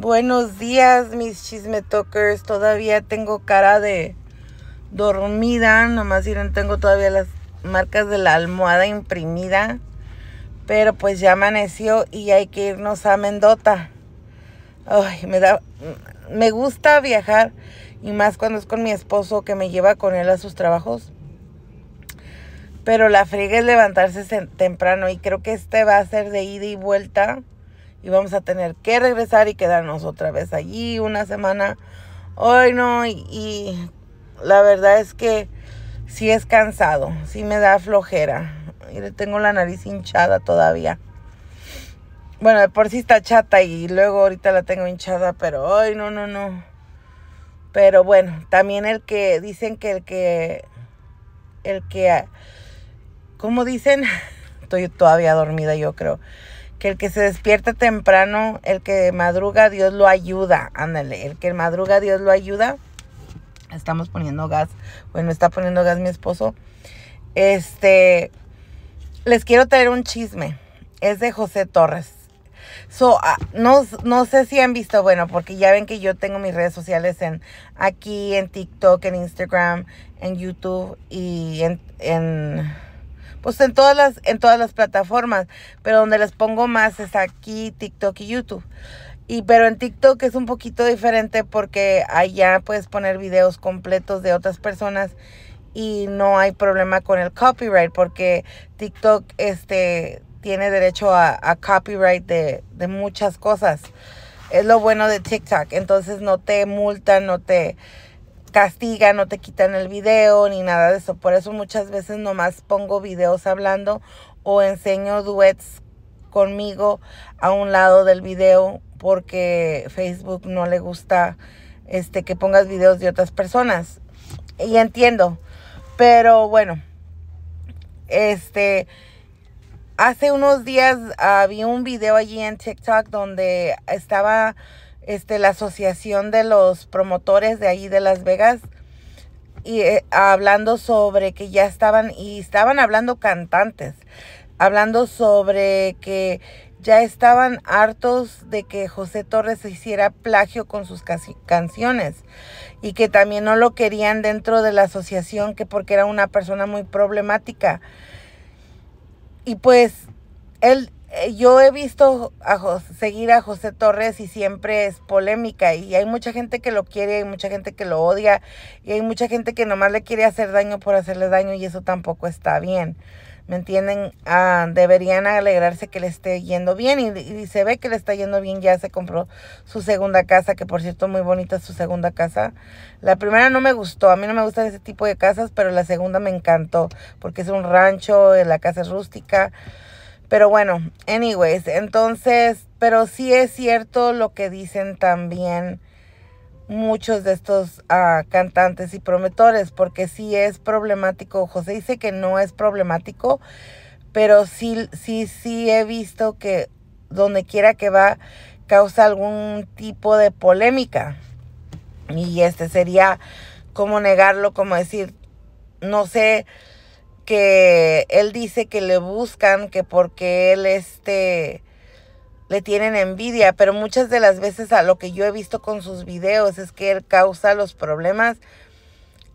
Buenos días, mis chismetokers. Todavía tengo cara de dormida, nomás miren, tengo todavía las marcas de la almohada imprimida. Pero pues ya amaneció y hay que irnos a Mendota. Ay, me da me gusta viajar y más cuando es con mi esposo que me lleva con él a sus trabajos. Pero la friega es levantarse temprano y creo que este va a ser de ida y vuelta y vamos a tener que regresar y quedarnos otra vez allí una semana. Hoy no, y, la verdad es que sí es cansado, sí me da flojera. Y le tengo la nariz hinchada todavía. Bueno, por sí está chata y luego ahorita la tengo hinchada, pero hoy no, no, no. Pero bueno, también el que dicen que el que el que como dicen, estoy todavía dormida, yo creo que el que se despierta temprano, el que madruga, Dios lo ayuda. Ándale, el que madruga, Dios lo ayuda. Estamos poniendo gas. Bueno, está poniendo gas mi esposo. Este, les quiero traer un chisme. Es de José Torres. So, ah, no, sé si han visto, bueno, porque ya ven que yo tengo mis redes sociales en aquí, en TikTok, en Instagram, en YouTube y en pues en todas las, en todas las plataformas, pero donde les pongo más es aquí TikTok y YouTube. Y pero en TikTok es un poquito diferente porque allá puedes poner videos completos de otras personas y no hay problema con el copyright porque TikTok este, tiene derecho a, copyright de, de, muchas cosas. Es lo bueno de TikTok. Entonces no te multan, no te castigan, no te quitan el video ni nada de eso. Por eso muchas veces nomás pongo videos hablando o enseño duets conmigo a un lado del video porque Facebook no le gusta este que pongas videos de otras personas. Y entiendo, pero bueno, este hace unos días había un video allí en TikTok donde estaba este, la asociación de los promotores de ahí de Las Vegas y eh, hablando sobre que ya estaban y estaban hablando cantantes, hablando sobre que ya estaban hartos de que José Torres hiciera plagio con sus canciones y que también no lo querían dentro de la asociación que porque era una persona muy problemática. Y pues él eh, yo he visto a seguir a José Torres y siempre es polémica y hay mucha gente que lo quiere, hay mucha gente que lo odia y hay mucha gente que nomás le quiere hacer daño por hacerle daño y eso tampoco está bien. ¿Me entienden? Ah, deberían alegrarse que le esté yendo bien y, se ve que le está yendo bien. Ya se compró su segunda casa, que por cierto muy bonita su segunda casa. La primera no me gustó, a mí no me gustan ese tipo de casas, pero la segunda me encantó porque es un rancho, eh, la casa es rústica. Pero bueno, anyways, entonces, pero sí es cierto lo que dicen también muchos de estos ah, cantantes y prometores, porque sí es problemático. José dice que no es problemático, pero sí, sí, sí he visto que donde quiera que va causa algún tipo de polémica. Y este sería como negarlo, como decir, no sé, que él dice que le buscan, que porque él este le tienen envidia, pero muchas de las veces a lo que yo he visto con sus videos es que él causa los problemas.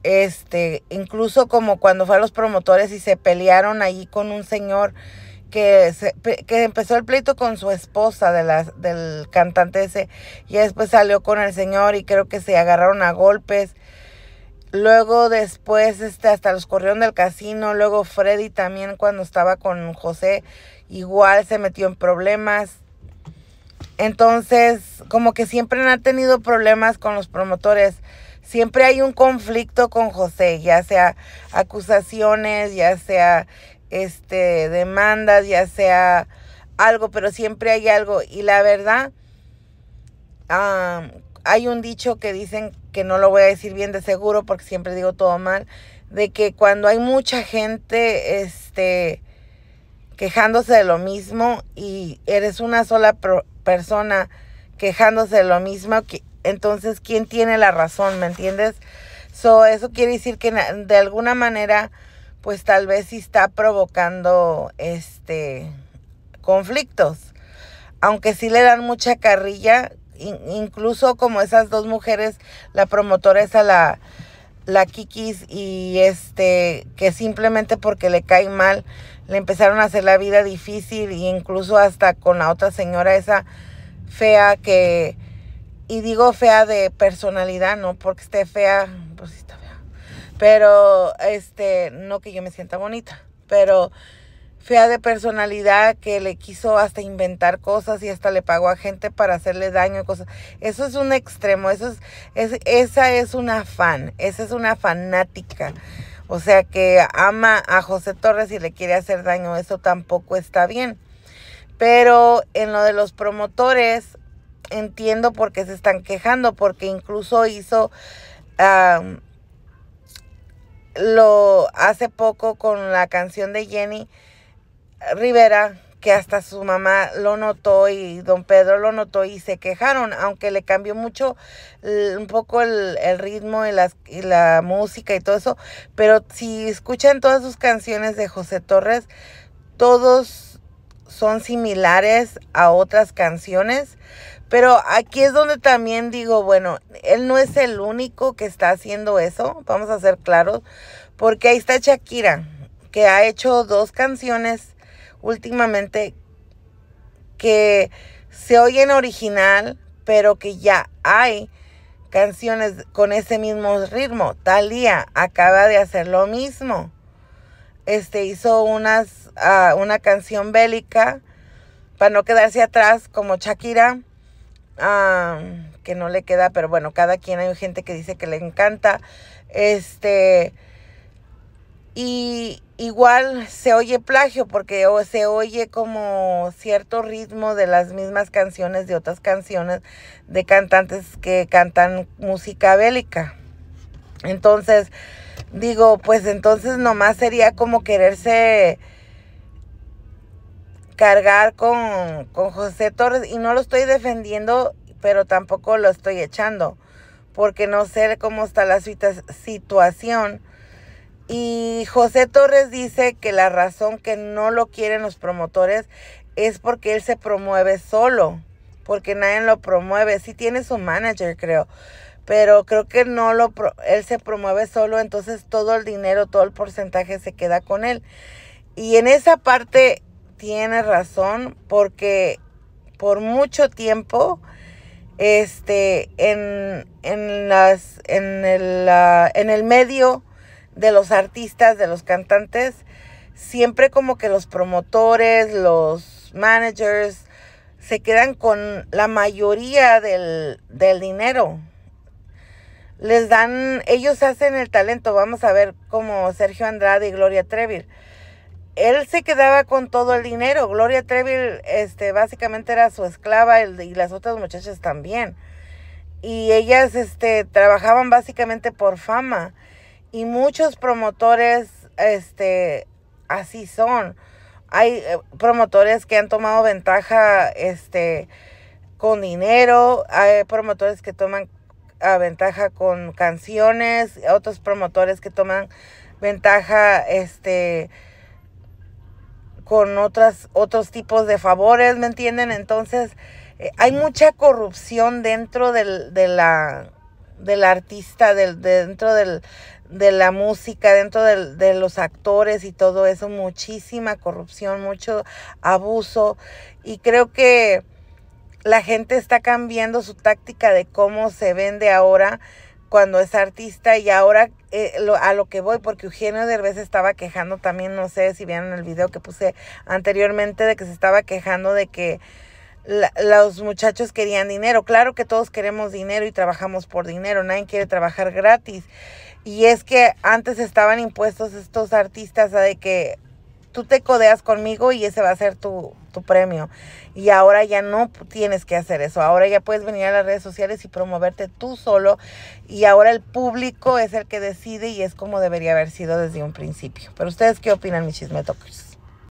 Este, incluso como cuando fue a los promotores y se pelearon ahí con un señor que, que empezó el pleito con su esposa de la, del cantante ese, y después salió con el señor y creo que se agarraron a golpes. Luego después este, hasta los corrieron del casino. Luego Freddy también cuando estaba con José igual se metió en problemas. Entonces, como que siempre han tenido problemas con los promotores. Siempre hay un conflicto con José, ya sea acusaciones, ya sea este demandas, ya sea algo, pero siempre hay algo. Y la verdad, hay un dicho que dicen que no lo voy a decir bien de seguro porque siempre digo todo mal, de que cuando hay mucha gente este, quejándose de lo mismo y eres una sola persona quejándose de lo mismo, entonces ¿quién tiene la razón? ¿Me entiendes? So, eso quiere decir que de alguna manera, pues tal vez sí está provocando este conflictos. Aunque sí le dan mucha carrilla, incluso como esas dos mujeres, la promotora esa, la, la Kikis, y este, que simplemente porque le cae mal, le empezaron a hacer la vida difícil, e incluso hasta con la otra señora esa fea que, y digo fea de personalidad, no porque esté fea, pues está fea, pero este, no que yo me sienta bonita, pero fea de personalidad que le quiso hasta inventar cosas y hasta le pagó a gente para hacerle daño y cosas. Eso es un extremo, eso es, esa es una fan, esa es una fanática. O sea que ama a José Torres y le quiere hacer daño, eso tampoco está bien. Pero en lo de los promotores, entiendo por qué se están quejando, porque incluso hizo lo hace poco con la canción de Jenny Rivera, que hasta su mamá lo notó y don Pedro lo notó y se quejaron, aunque le cambió mucho un poco el, ritmo y, y la música y todo eso, pero si escuchan todas sus canciones de José Torres, todos son similares a otras canciones, pero aquí es donde también digo, bueno, él no es el único que está haciendo eso, vamos a ser claros, porque ahí está Shakira, que ha hecho dos canciones últimamente que se en original, pero que ya hay canciones con ese mismo ritmo. Talía acaba de hacer lo mismo. Este hizo unas, ah, una canción bélica para no quedarse atrás como Shakira, que no le queda, pero bueno, cada quien hay gente que dice que le encanta. Este y igual se oye plagio porque se oye como cierto ritmo de las mismas canciones, de otras canciones de cantantes que cantan música bélica. Entonces, digo, pues entonces nomás sería como quererse cargar con, con José Torres y no lo estoy defendiendo, pero tampoco lo estoy echando porque no sé cómo está la situación y José Torres dice que la razón que no lo quieren los promotores es porque él se promueve solo, porque nadie lo promueve. Sí tiene su manager, creo, pero creo que no lo él se promueve solo, entonces todo el dinero, todo el porcentaje se queda con él. Y en esa parte tiene razón porque por mucho tiempo este en, en las en el, en el medio de los artistas, de los cantantes, siempre como que los promotores, los managers, se quedan con la mayoría del, dinero. Les dan, ellos hacen el talento, vamos a ver como Sergio Andrade y Gloria Trevi. Él se quedaba con todo el dinero. Gloria Trevi este, básicamente era su esclava y las otras muchachas también. Y ellas este, trabajaban básicamente por fama. Y muchos promotores, este, así son. Hay eh, promotores que han tomado ventaja, este, con dinero, hay promotores que toman ah, ventaja con canciones, otros promotores que toman ventaja, este, con otras, otros tipos de favores, ¿me entienden? Entonces, eh, hay mucha corrupción dentro del, de la, del artista, del, dentro del, de la música, dentro de, los actores y todo eso, muchísima corrupción, mucho abuso. Y creo que la gente está cambiando su táctica de cómo se vende ahora cuando es artista y ahora eh, a lo que voy, porque Eugenio Derbez estaba quejando también, no sé si vieron el video que puse anteriormente de que se estaba quejando de que los muchachos querían dinero. Claro que todos queremos dinero y trabajamos por dinero, nadie quiere trabajar gratis. Y es que antes estaban impuestos estos artistas a de que tú te codeas conmigo y ese va a ser tu, tu, premio. Y ahora ya no tienes que hacer eso. Ahora ya puedes venir a las redes sociales y promoverte tú solo. Y ahora el público es el que decide y es como debería haber sido desde un principio. Pero ustedes qué opinan, mis chismetokers?